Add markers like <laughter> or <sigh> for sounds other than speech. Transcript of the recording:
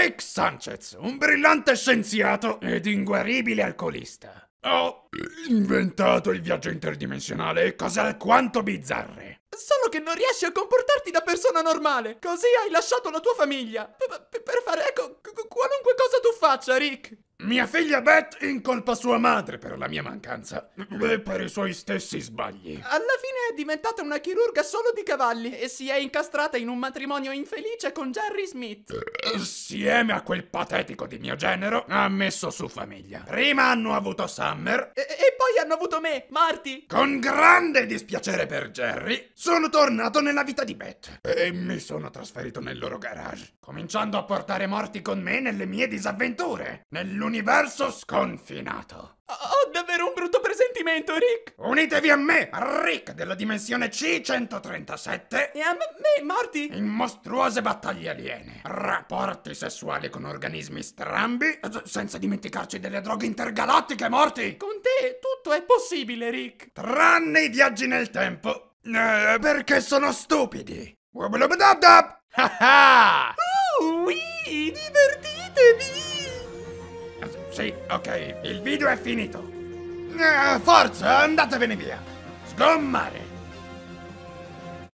Rick Sanchez, un brillante scienziato ed inguaribile alcolista. Ho inventato il viaggio interdimensionale e cose alquanto bizzarre. Solo che non riesci a comportarti da persona normale. Così hai lasciato la tua famiglia. P per fare, ecco, qualunque cosa tu faccia, Rick. Mia figlia Beth incolpa sua madre per la mia mancanza e per i suoi stessi sbagli. Alla fine è diventata una chirurga solo di cavalli e si è incastrata in un matrimonio infelice con Jerry Smith. Assieme eh, a quel patetico di mio genero ha messo su famiglia. Prima hanno avuto Summer e, e poi hanno avuto me, Marty. Con grande dispiacere per Jerry, sono tornato nella vita di Beth e mi sono trasferito nel loro garage, cominciando a portare morti con me nelle mie disavventure, nell'università universo sconfinato. Ho davvero un brutto presentimento, Rick! Unitevi a me, Rick della dimensione C-137! E a me, Morty! In mostruose battaglie aliene, rapporti sessuali con organismi strambi, eh, senza dimenticarci delle droghe intergalattiche, Morty! Con te tutto è possibile, Rick! Tranne i viaggi nel tempo, eh, perché sono stupidi! Wubblubdubdub! Ah <laughs> ah! Sì, ok, il video è finito. Eh, forza, andatevene via. Sgommare.